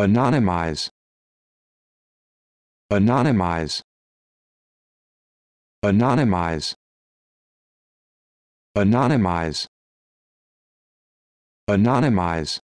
anonymize anonymize anonymize anonymize anonymize